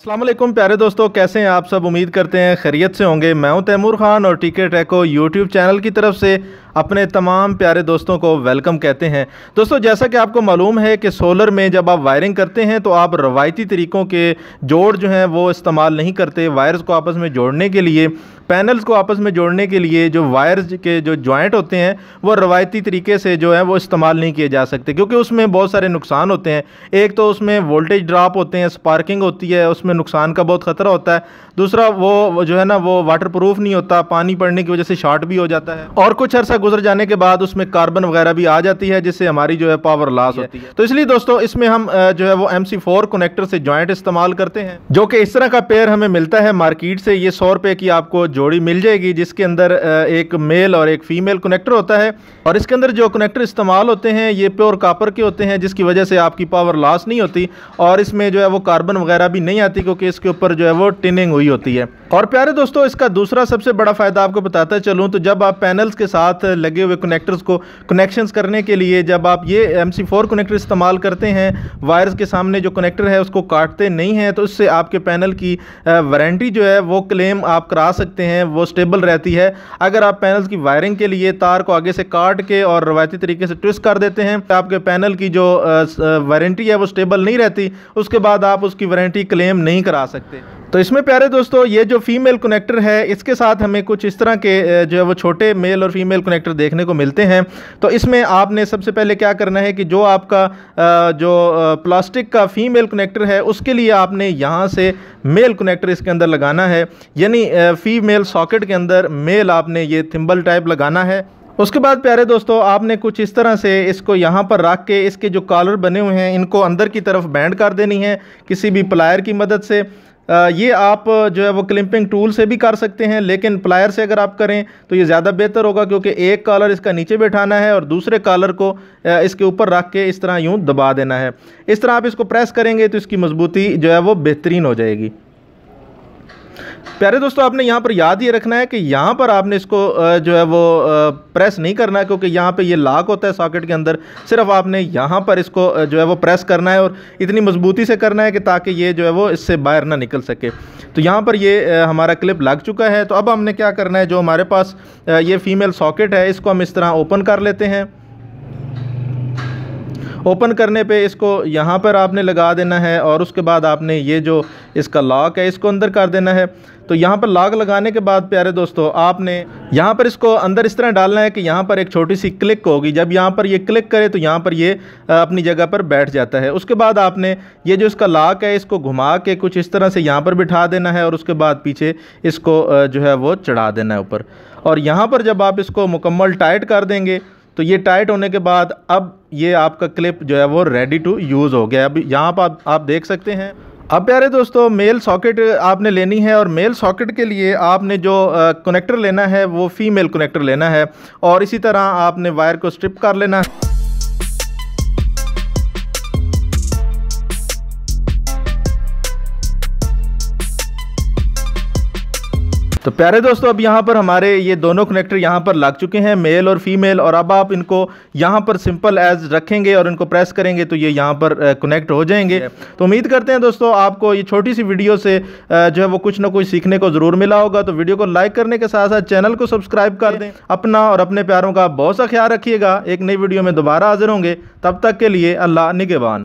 असलम प्यारे दोस्तों कैसे हैं आप सब उम्मीद करते हैं खैरियत से होंगे मैं हूं तैमूर खान और टीके टैको यूट्यूब चैनल की तरफ से अपने तमाम प्यारे दोस्तों को वेलकम कहते हैं दोस्तों जैसा कि आपको मालूम है कि सोलर में जब आप वायरिंग करते हैं तो आप रवायती तरीक़ों के जोड़ जो हैं वो इस्तेमाल नहीं करते वायर्स को आपस में जोड़ने के लिए पैनल्स को आपस में जोड़ने के लिए जो वायर्स के जो जॉइंट होते हैं वो रवायती तरीके से जो है वो इस्तेमाल नहीं किए जा सकते क्योंकि उसमें बहुत सारे नुकसान होते हैं एक तो उसमें वोल्टेज ड्रॉप होते हैं स्पार्किंग होती है उसमें नुकसान का बहुत ख़तरा होता है दूसरा वो जो है ना वो वाटर प्रूफ नहीं होता पानी पड़ने की वजह से शॉर्ट भी हो जाता है और कुछ अर्सा गुजर जाने के बाद उसमें कार्बन वगैरह भी आ जाती है जिससे हमारी जो है पावर लॉस होती है तो इसलिए दोस्तों इसमें हम जो है वो एम कनेक्टर से जॉइंट इस्तेमाल करते हैं जो कि इस तरह का पेयर हमें मिलता है मार्केट से ये सौ रुपये की आपको जोड़ी मिल जाएगी जिसके अंदर एक मेल और एक फ़ीमेल कनेक्टर होता है और इसके अंदर जो कनेक्टर इस्तेमाल होते हैं ये प्योर कापर के होते हैं जिसकी वजह से आपकी पावर लॉस नहीं होती और इसमें जो है वो कार्बन वगैरह भी नहीं आती क्योंकि इसके ऊपर जो है वो टिनिंग हुई होती है और प्यारे दोस्तों इसका दूसरा सबसे बड़ा फ़ायदा आपको बताता चलूँ तो जब आप पैनल्स के साथ लगे हुए कनेक्टर्स को कनेक्शन करने के लिए जब आप ये एम सी फोर कनेक्टर इस्तेमाल करते हैं वायर्स के सामने जो कनेक्टर है उसको काटते नहीं हैं तो उससे आपके पैनल की वारंटी जो है वो क्लेम आप करा सकते हैं सकते हैं वो स्टेबल रहती है अगर आप पैनल्स की वायरिंग के लिए तार को आगे से काट के और रवायती तरीके से ट्विस्ट कर देते हैं तो आपके पैनल की जो वारंटी है वो स्टेबल नहीं रहती उसके बाद आप उसकी वारंटी क्लेम नहीं करा सकते तो इसमें प्यारे दोस्तों ये जो फीमेल कनेक्टर है इसके साथ हमें कुछ इस तरह के जो है वो छोटे मेल और फीमेल कनेक्टर देखने को मिलते हैं तो इसमें आपने सबसे पहले क्या करना है कि जो आपका जो प्लास्टिक का फीमेल कनेक्टर है उसके लिए आपने यहाँ से मेल कनेक्टर इसके अंदर लगाना है यानी फीमेल सॉकेट के अंदर मेल आपने ये थिम्बल टाइप लगाना है उसके बाद प्यारे दोस्तों आपने कुछ इस तरह से इसको यहाँ पर रख के इसके जो कॉलर बने हुए हैं इनको अंदर की तरफ बैंड कर देनी है किसी भी प्लायर की मदद से ये आप जो है वो क्लिंपिंग टूल से भी कर सकते हैं लेकिन प्लायर से अगर आप करें तो ये ज़्यादा बेहतर होगा क्योंकि एक कॉलर इसका नीचे बैठाना है और दूसरे कॉलर को इसके ऊपर रख के इस तरह यूँ दबा देना है इस तरह आप इसको प्रेस करेंगे तो इसकी मजबूती जो है वो बेहतरीन हो जाएगी प्यारे दोस्तों आपने यहाँ पर याद ये रखना है कि यहाँ पर आपने इसको जो है वो प्रेस नहीं करना है क्योंकि यहाँ पे ये लाक होता है सॉकेट के अंदर सिर्फ आपने यहाँ पर इसको जो है वो प्रेस करना है और इतनी मजबूती से करना है कि ताकि ये जो है वो इससे बाहर ना निकल सके तो यहाँ पर ये हमारा क्लिप लग चुका है तो अब हमने क्या करना है जो हमारे पास ये फ़ीमेल सॉकेट है इसको हम इस तरह ओपन कर लेते हैं ओपन करने पे इसको यहाँ पर आपने लगा देना है और उसके बाद आपने ये जो इसका लॉक है इसको अंदर कर देना है तो यहाँ पर लॉक लगाने के बाद प्यारे दोस्तों आपने यहाँ पर इसको अंदर इस तरह डालना है कि यहाँ पर एक छोटी सी क्लिक होगी जब यहाँ पर ये क्लिक करे तो यहाँ पर ये अपनी जगह पर बैठ जाता है उसके बाद आपने ये जो इसका लॉक है इसको घुमा के कुछ इस तरह से यहाँ पर बिठा देना है और उसके बाद पीछे इसको जो है वो चढ़ा देना है ऊपर और यहाँ पर जब आप इसको मुकम्मल टाइट कर देंगे तो ये टाइट होने के बाद अब ये आपका क्लिप जो है वो रेडी टू यूज़ हो गया अब यहाँ पर आप, आप देख सकते हैं अब प्यारे दोस्तों मेल सॉकेट आपने लेनी है और मेल सॉकेट के लिए आपने जो कनेक्टर लेना है वो फीमेल कनेक्टर लेना है और इसी तरह आपने वायर को स्ट्रिप कर लेना है तो प्यारे दोस्तों अब यहाँ पर हमारे ये दोनों कनेक्टर यहाँ पर लग चुके हैं मेल और फीमेल और अब आप इनको यहाँ पर सिंपल एज रखेंगे और इनको प्रेस करेंगे तो ये यहाँ पर कनेक्ट हो जाएंगे तो उम्मीद करते हैं दोस्तों आपको ये छोटी सी वीडियो से जो है वो कुछ ना कुछ सीखने को ज़रूर मिला होगा तो वीडियो को लाइक करने के साथ साथ चैनल को सब्सक्राइब कर दें अपना और अपने प्यारों का बहुत सा ख्याल रखिएगा एक नई वीडियो में दोबारा हाजिर होंगे तब तक के लिए अल्लाह निगेबान